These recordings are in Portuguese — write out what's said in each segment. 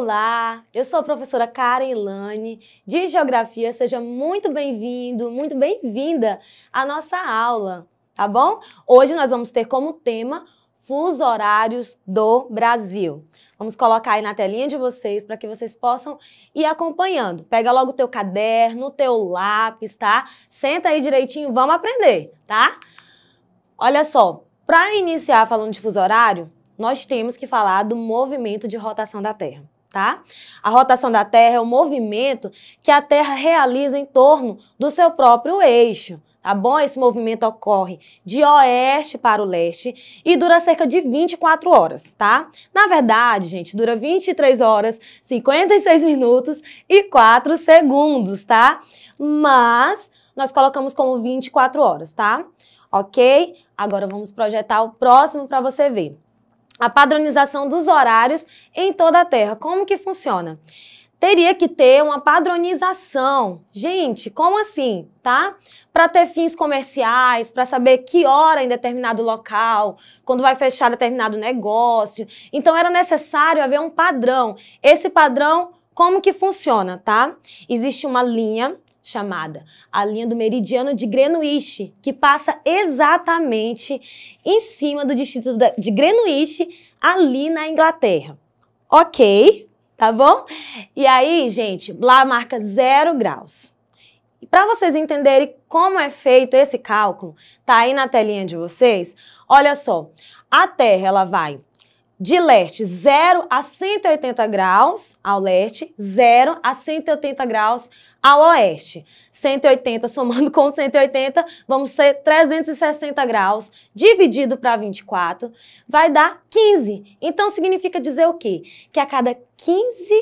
Olá, eu sou a professora Karen Lane de Geografia. Seja muito bem-vindo, muito bem-vinda à nossa aula, tá bom? Hoje nós vamos ter como tema fuso horários do Brasil. Vamos colocar aí na telinha de vocês para que vocês possam ir acompanhando. Pega logo o teu caderno, o teu lápis, tá? Senta aí direitinho, vamos aprender, tá? Olha só, para iniciar falando de fuso horário, nós temos que falar do movimento de rotação da Terra tá? A rotação da Terra é o movimento que a Terra realiza em torno do seu próprio eixo. Tá bom? Esse movimento ocorre de oeste para o leste e dura cerca de 24 horas, tá? Na verdade, gente, dura 23 horas, 56 minutos e 4 segundos, tá? Mas nós colocamos como 24 horas, tá? Ok? Agora vamos projetar o próximo para você ver a padronização dos horários em toda a Terra. Como que funciona? Teria que ter uma padronização. Gente, como assim, tá? Para ter fins comerciais, para saber que hora em determinado local, quando vai fechar determinado negócio. Então era necessário haver um padrão. Esse padrão como que funciona, tá? Existe uma linha chamada a linha do meridiano de Greenwich, que passa exatamente em cima do distrito de Greenwich, ali na Inglaterra. Ok, tá bom? E aí, gente, lá marca zero graus. E para vocês entenderem como é feito esse cálculo, tá aí na telinha de vocês. Olha só, a Terra ela vai de leste 0 a 180 graus ao leste, 0 a 180 graus ao oeste. 180 somando com 180, vamos ser 360 graus dividido para 24, vai dar 15. Então significa dizer o quê? Que a cada 15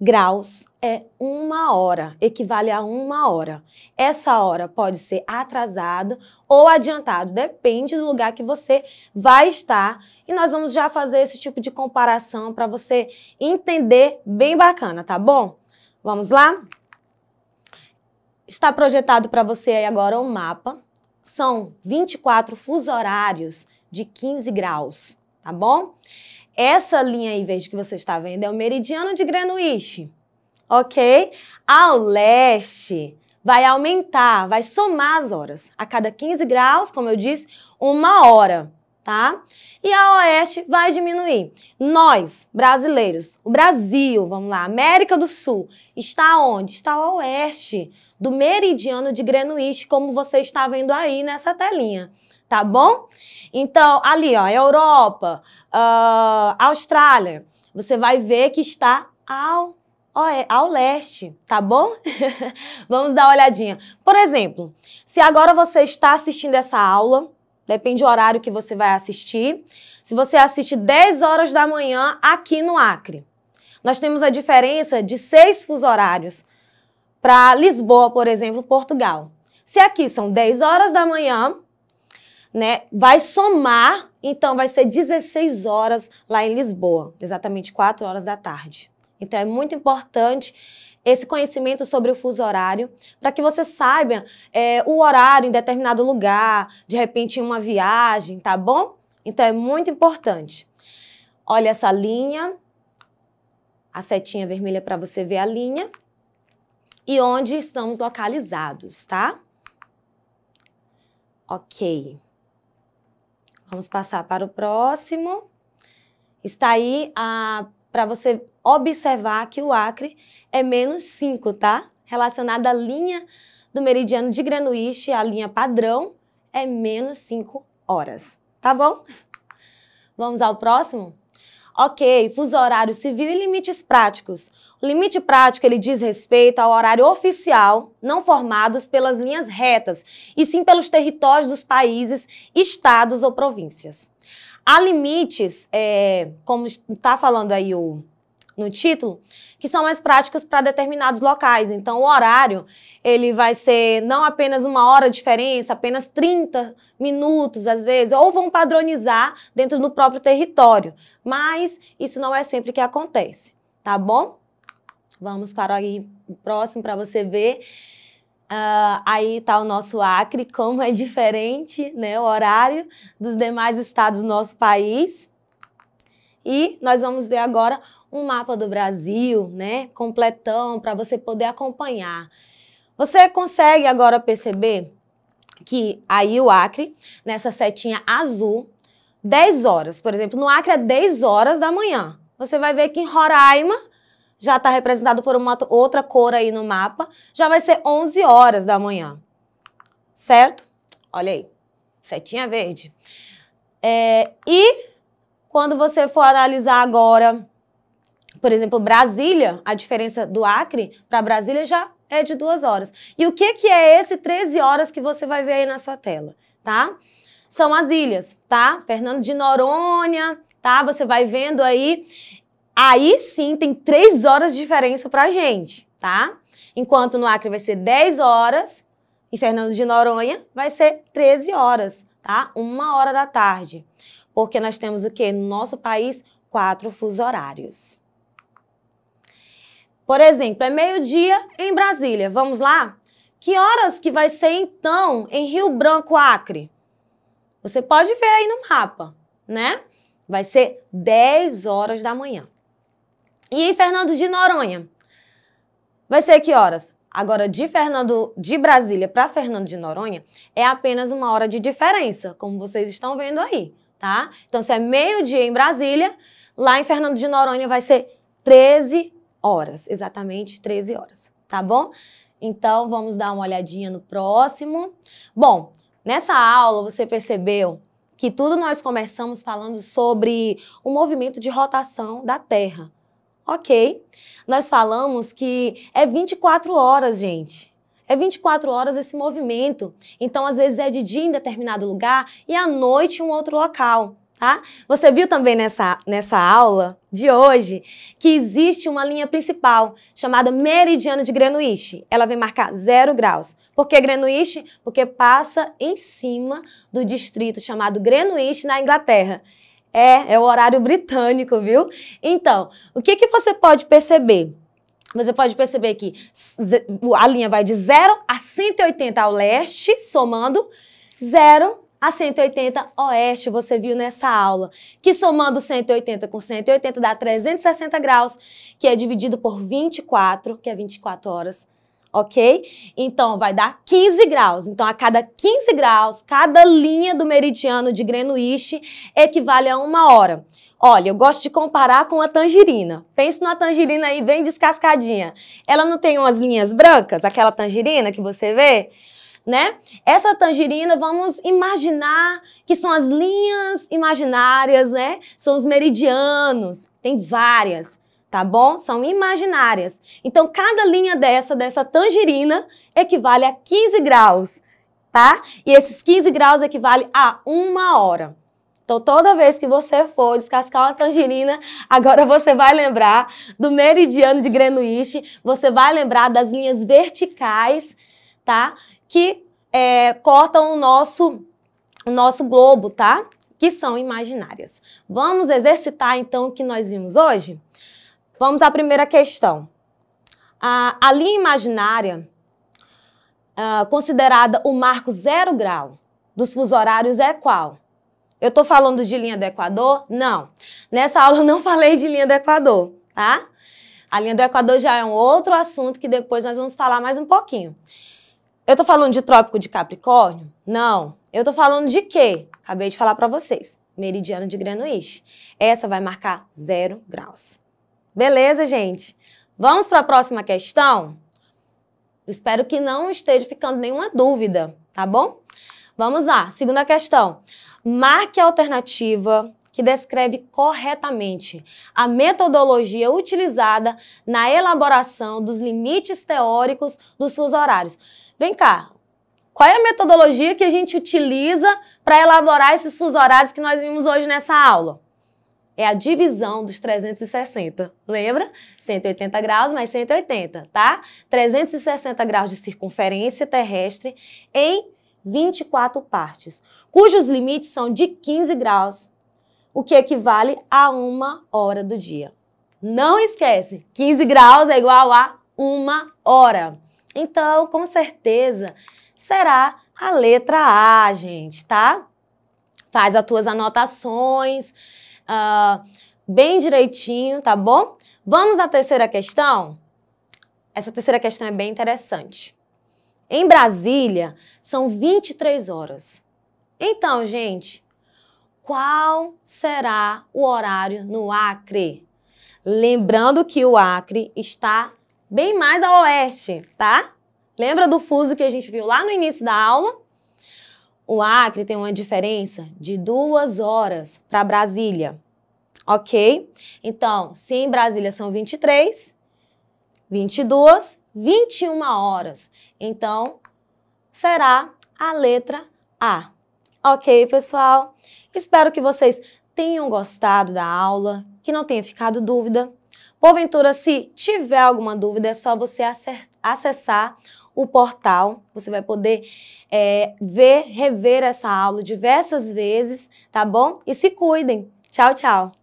graus é uma hora, equivale a uma hora. Essa hora pode ser atrasado ou adiantado, depende do lugar que você vai estar. E nós vamos já fazer esse tipo de comparação para você entender bem bacana, tá bom? Vamos lá? Está projetado para você aí agora um mapa. São 24 fuso horários de 15 graus, tá bom? Essa linha aí verde que você está vendo é o meridiano de Greenwich ok? Ao leste, vai aumentar, vai somar as horas. A cada 15 graus, como eu disse, uma hora, tá? E a oeste vai diminuir. Nós, brasileiros, o Brasil, vamos lá, América do Sul, está onde? Está ao oeste do meridiano de Greenwich, como você está vendo aí nessa telinha. Tá bom? Então, ali, ó, Europa, uh, Austrália, você vai ver que está ao é ao leste, tá bom? Vamos dar uma olhadinha. Por exemplo, se agora você está assistindo essa aula, depende do horário que você vai assistir. Se você assiste 10 horas da manhã aqui no Acre, nós temos a diferença de seis fusos horários para Lisboa, por exemplo, Portugal. Se aqui são 10 horas da manhã, né, vai somar, então vai ser 16 horas lá em Lisboa, exatamente 4 horas da tarde. Então é muito importante esse conhecimento sobre o fuso horário, para que você saiba é, o horário em determinado lugar, de repente em uma viagem, tá bom? Então é muito importante. Olha essa linha, a setinha vermelha para você ver a linha e onde estamos localizados, tá? Ok. Vamos passar para o próximo. Está aí a para você observar que o Acre é menos 5, tá? Relacionada à linha do meridiano de Greenwich, a linha padrão, é menos 5 horas. Tá bom? Vamos ao próximo? Ok, fuso horário civil e limites práticos. O limite prático ele diz respeito ao horário oficial, não formados pelas linhas retas, e sim pelos territórios dos países, estados ou províncias. Há limites, é, como está falando aí o no título, que são mais práticos para determinados locais. Então, o horário, ele vai ser não apenas uma hora de diferença, apenas 30 minutos, às vezes, ou vão padronizar dentro do próprio território. Mas isso não é sempre que acontece, tá bom? Vamos para o próximo para você ver. Uh, aí está o nosso Acre, como é diferente né, o horário dos demais estados do nosso país. E nós vamos ver agora um mapa do Brasil, né? Completão, para você poder acompanhar. Você consegue agora perceber que aí o Acre, nessa setinha azul, 10 horas. Por exemplo, no Acre é 10 horas da manhã. Você vai ver que em Roraima já está representado por uma outra cor aí no mapa, já vai ser 11 horas da manhã. Certo? Olha aí, setinha verde. É, e quando você for analisar agora, por exemplo, Brasília, a diferença do Acre para Brasília já é de duas horas. E o que, que é esse 13 horas que você vai ver aí na sua tela, tá? São as ilhas, tá? Fernando de Noronha, tá? Você vai vendo aí. Aí sim tem três horas de diferença pra gente, tá? Enquanto no Acre vai ser 10 horas e Fernando de Noronha vai ser 13 horas, tá? Uma hora da tarde porque nós temos o que No nosso país, quatro fusos horários. Por exemplo, é meio-dia em Brasília. Vamos lá? Que horas que vai ser então em Rio Branco, Acre? Você pode ver aí no mapa, né? Vai ser 10 horas da manhã. E em Fernando de Noronha? Vai ser que horas? Agora, de Fernando de Brasília para Fernando de Noronha é apenas uma hora de diferença, como vocês estão vendo aí tá? Então, se é meio-dia em Brasília, lá em Fernando de Noronha vai ser 13 horas, exatamente 13 horas, tá bom? Então, vamos dar uma olhadinha no próximo. Bom, nessa aula você percebeu que tudo nós começamos falando sobre o movimento de rotação da Terra. Ok, nós falamos que é 24 horas, gente. É 24 horas esse movimento. Então, às vezes é de dia em determinado lugar e à noite em um outro local. Tá? Você viu também nessa, nessa aula de hoje que existe uma linha principal chamada meridiano de Greenwich. Ela vem marcar zero graus. Por que Greenwich? Porque passa em cima do distrito chamado Greenwich na Inglaterra. É, é o horário britânico, viu? Então, o que, que você pode perceber? Você pode perceber que a linha vai de 0 a 180 ao leste, somando 0 a 180 oeste, você viu nessa aula, que somando 180 com 180 dá 360 graus, que é dividido por 24, que é 24 horas ok? Então, vai dar 15 graus. Então, a cada 15 graus, cada linha do meridiano de Greenwich equivale a uma hora. Olha, eu gosto de comparar com a tangerina. Pense na tangerina aí bem descascadinha. Ela não tem umas linhas brancas, aquela tangerina que você vê? Né? Essa tangerina, vamos imaginar que são as linhas imaginárias, né? São os meridianos, tem várias tá bom? São imaginárias. Então, cada linha dessa, dessa tangerina, equivale a 15 graus, tá? E esses 15 graus equivale a uma hora. Então, toda vez que você for descascar uma tangerina, agora você vai lembrar do meridiano de Greenwich, você vai lembrar das linhas verticais, tá? Que é, cortam o nosso, o nosso globo, tá? Que são imaginárias. Vamos exercitar, então, o que nós vimos hoje? Vamos à primeira questão. A, a linha imaginária, ah, considerada o marco zero grau dos fusos horários, é qual? Eu estou falando de linha do Equador? Não. Nessa aula eu não falei de linha do Equador, tá? A linha do Equador já é um outro assunto que depois nós vamos falar mais um pouquinho. Eu estou falando de Trópico de Capricórnio? Não. Eu estou falando de quê? Acabei de falar para vocês. Meridiano de Greenwich. Essa vai marcar zero graus. Beleza, gente? Vamos para a próxima questão? Espero que não esteja ficando nenhuma dúvida, tá bom? Vamos lá, segunda questão. Marque a alternativa que descreve corretamente a metodologia utilizada na elaboração dos limites teóricos dos seus horários. Vem cá, qual é a metodologia que a gente utiliza para elaborar esses seus horários que nós vimos hoje nessa aula? é a divisão dos 360, lembra? 180 graus mais 180, tá? 360 graus de circunferência terrestre em 24 partes, cujos limites são de 15 graus, o que equivale a uma hora do dia. Não esquece, 15 graus é igual a uma hora. Então, com certeza, será a letra A, gente, tá? Faz as tuas anotações uh, bem direitinho, tá bom? Vamos à terceira questão? Essa terceira questão é bem interessante. Em Brasília, são 23 horas. Então, gente, qual será o horário no Acre? Lembrando que o Acre está bem mais a oeste, tá? Lembra do fuso que a gente viu lá no início da aula? O Acre tem uma diferença de duas horas para Brasília, ok? Então, se em Brasília são 23, 22, 21 horas. Então, será a letra A. Ok, pessoal? Espero que vocês tenham gostado da aula, que não tenha ficado dúvida. Porventura, se tiver alguma dúvida, é só você acessar o portal. Você vai poder é, ver, rever essa aula diversas vezes, tá bom? E se cuidem. Tchau, tchau.